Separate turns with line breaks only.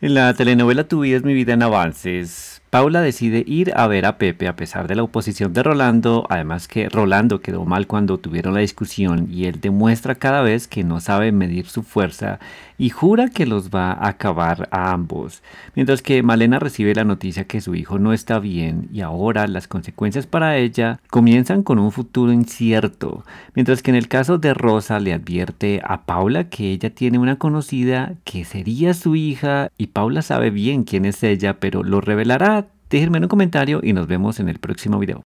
En la telenovela Tu vida es mi vida en avances, Paula decide ir a ver a Pepe a pesar de la oposición de Rolando, además que Rolando quedó mal cuando tuvieron la discusión y él demuestra cada vez que no sabe medir su fuerza y jura que los va a acabar a ambos. Mientras que Malena recibe la noticia que su hijo no está bien y ahora las consecuencias para ella comienzan con un futuro incierto, mientras que en el caso de Rosa le advierte a Paula que ella tiene una conocida que sería su hija y Paula sabe bien quién es ella pero lo revelará Déjenme un comentario y nos vemos en el próximo video.